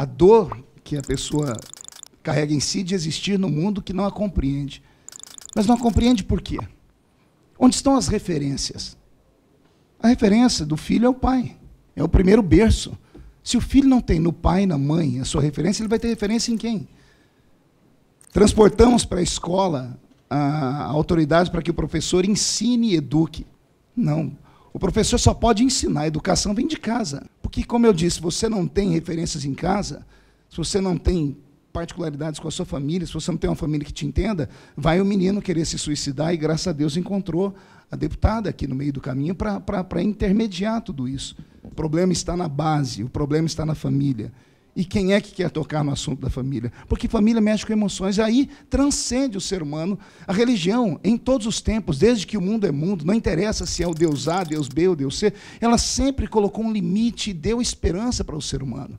a dor que a pessoa carrega em si de existir no mundo que não a compreende. Mas não a compreende por quê? Onde estão as referências? A referência do filho é o pai, é o primeiro berço. Se o filho não tem no pai, na mãe, a sua referência, ele vai ter referência em quem? Transportamos para a escola a autoridade para que o professor ensine e eduque. Não. O professor só pode ensinar, a educação vem de casa. Porque, como eu disse, você não tem referências em casa, se você não tem particularidades com a sua família, se você não tem uma família que te entenda, vai o menino querer se suicidar e, graças a Deus, encontrou a deputada aqui no meio do caminho para intermediar tudo isso. O problema está na base, o problema está na família. E quem é que quer tocar no assunto da família? Porque família mexe com emoções, aí transcende o ser humano. A religião, em todos os tempos, desde que o mundo é mundo, não interessa se é o Deus A, Deus B ou Deus C, ela sempre colocou um limite e deu esperança para o ser humano.